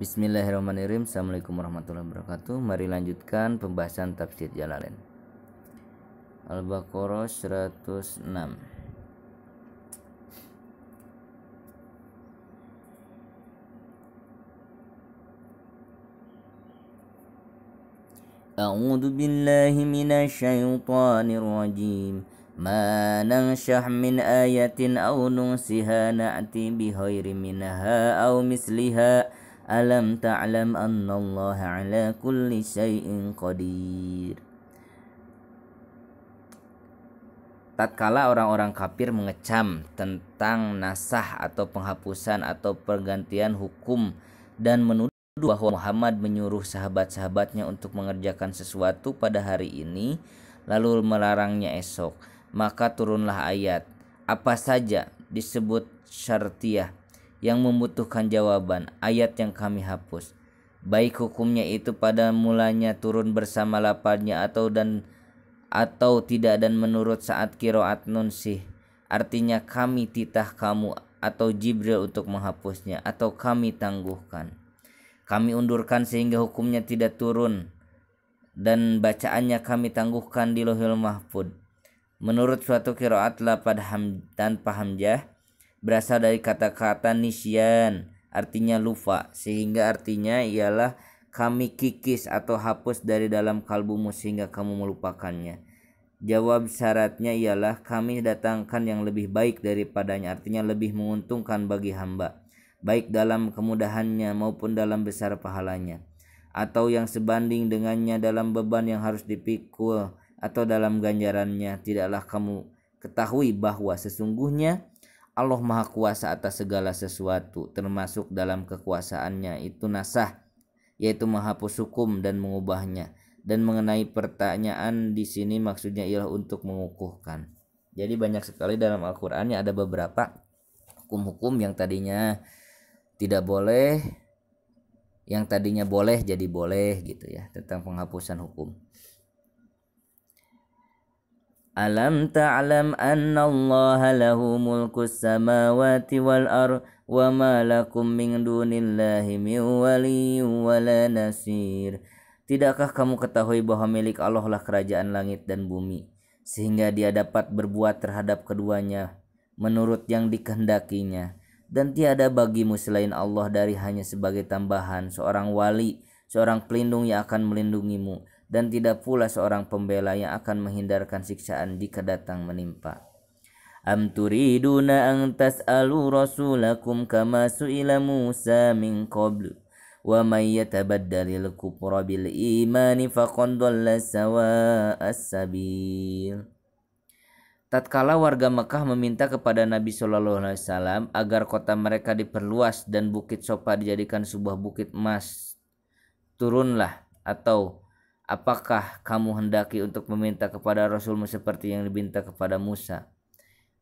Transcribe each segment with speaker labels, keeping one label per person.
Speaker 1: Bismillahirrahmanirrahim Assalamualaikum warahmatullahi wabarakatuh Mari lanjutkan pembahasan tafsir Jalalain Al-Baqarah 106 بالله من الشيطان rajim ما ننشح من آية أو ننسها نأتي بخير منها أو مثلها Alam ta'lam anna Allah ala kulli syai'in qadir. Tatkala orang-orang kafir mengecam tentang nasah atau penghapusan atau pergantian hukum dan menuduh bahwa Muhammad menyuruh sahabat-sahabatnya untuk mengerjakan sesuatu pada hari ini lalu melarangnya esok, maka turunlah ayat apa saja disebut syartiyah yang membutuhkan jawaban ayat yang kami hapus baik hukumnya itu pada mulanya turun bersama laparnya atau dan atau tidak dan menurut saat kiroat nunsih artinya kami titah kamu atau Jibril untuk menghapusnya atau kami tangguhkan kami undurkan sehingga hukumnya tidak turun dan bacaannya kami tangguhkan di lohil mahfud menurut suatu kiroat lapad ham, tanpa hamjah berasal dari kata-kata nisyan artinya lupa sehingga artinya ialah kami kikis atau hapus dari dalam kalbumu sehingga kamu melupakannya jawab syaratnya ialah kami datangkan yang lebih baik daripadanya artinya lebih menguntungkan bagi hamba baik dalam kemudahannya maupun dalam besar pahalanya atau yang sebanding dengannya dalam beban yang harus dipikul atau dalam ganjarannya tidaklah kamu ketahui bahwa sesungguhnya Allah Maha Kuasa atas segala sesuatu termasuk dalam kekuasaannya itu nasah yaitu menghapus hukum dan mengubahnya dan mengenai pertanyaan di sini maksudnya ialah untuk mengukuhkan. Jadi banyak sekali dalam Al-Qur'annya ada beberapa hukum-hukum yang tadinya tidak boleh yang tadinya boleh jadi boleh gitu ya tentang penghapusan hukum. ألم تعلم أن الله له ملك السماوات والأرض وما لكم من دون الله من ولي ولا نصير Tidakkah kamu ketahui bahwa milik Allah lah kerajaan langit dan bumi sehingga dia dapat berbuat terhadap keduanya menurut yang dikehendakinya dan tiada bagimu selain Allah dari hanya sebagai tambahan seorang wali seorang pelindung yang akan melindungimu dan tidak pula seorang pembela yang akan menghindarkan siksaan jika datang menimpa. Am turiduna ang tas'alu rasulakum kama su'ila Musa min qablu wa may yatabaddalil kufra bil imani faqad dhalla sawa'as sabil. Tatkala warga Mekah meminta kepada Nabi Shallallahu Alaihi Wasallam agar kota mereka diperluas dan Bukit Sopa dijadikan sebuah bukit emas, turunlah atau Apakah kamu hendaki untuk meminta kepada Rasulmu seperti yang diminta kepada Musa?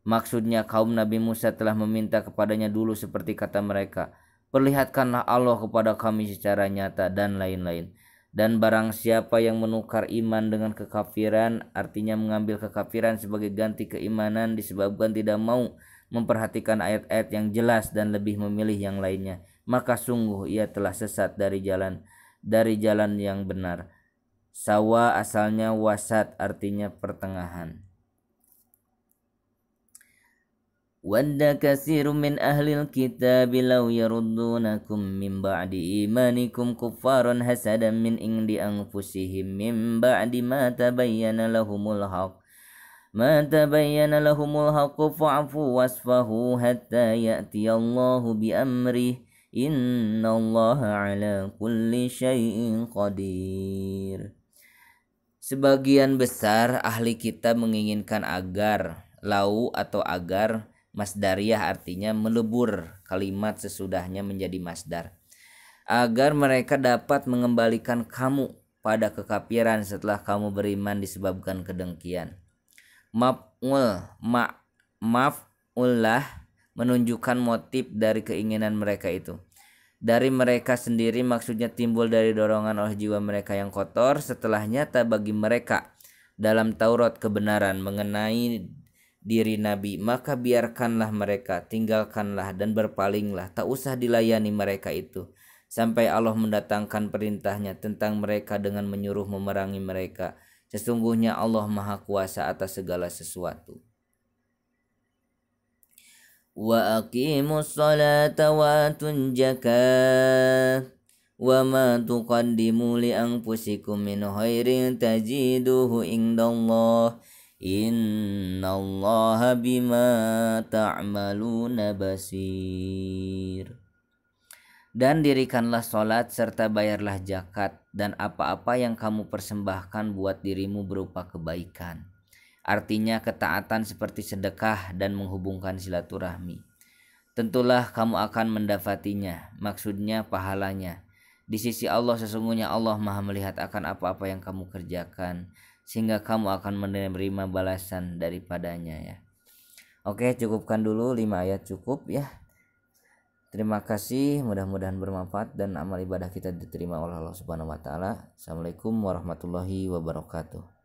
Speaker 1: Maksudnya kaum Nabi Musa telah meminta kepadanya dulu seperti kata mereka, perlihatkanlah Allah kepada kami secara nyata dan lain-lain. Dan barang siapa yang menukar iman dengan kekafiran, artinya mengambil kekafiran sebagai ganti keimanan disebabkan tidak mau memperhatikan ayat-ayat yang jelas dan lebih memilih yang lainnya, maka sungguh ia telah sesat dari jalan dari jalan yang benar Sawa asalnya wasat artinya pertengahan. Wadda kasiru min ahlil kitab law yaruddunakum min ba'di imanikum kuffaran hasadan min indi anfusihim min ba'di ma tabayyana lahumul haq ma tabayyana lahumul haq fa'fu wasfahu hatta ya'ti Allahu bi amrih innallaha ala kulli syai'in qadir Sebagian besar ahli kita menginginkan agar lau atau agar masdariah artinya melebur kalimat sesudahnya menjadi masdar agar mereka dapat mengembalikan kamu pada kekafiran setelah kamu beriman disebabkan kedengkian. Maf'ul ma maf'ullah menunjukkan motif dari keinginan mereka itu dari mereka sendiri maksudnya timbul dari dorongan oleh jiwa mereka yang kotor setelah nyata bagi mereka dalam Taurat kebenaran mengenai diri Nabi maka biarkanlah mereka tinggalkanlah dan berpalinglah tak usah dilayani mereka itu sampai Allah mendatangkan perintahnya tentang mereka dengan menyuruh memerangi mereka sesungguhnya Allah maha kuasa atas segala sesuatu وأقيموا الصلاة وآتوا الزكاة وما تقدموا لأنفسكم من خير تجدوه عند الله إن الله بما تعملون بصير Dan dirikanlah sholat serta bayarlah zakat dan apa-apa yang kamu persembahkan buat dirimu berupa kebaikan artinya ketaatan seperti sedekah dan menghubungkan silaturahmi. Tentulah kamu akan mendapatinya, maksudnya pahalanya. Di sisi Allah sesungguhnya Allah maha melihat akan apa-apa yang kamu kerjakan, sehingga kamu akan menerima balasan daripadanya ya. Oke cukupkan dulu 5 ayat cukup ya. Terima kasih, mudah-mudahan bermanfaat dan amal ibadah kita diterima oleh Allah Subhanahu wa taala. Assalamualaikum warahmatullahi wabarakatuh.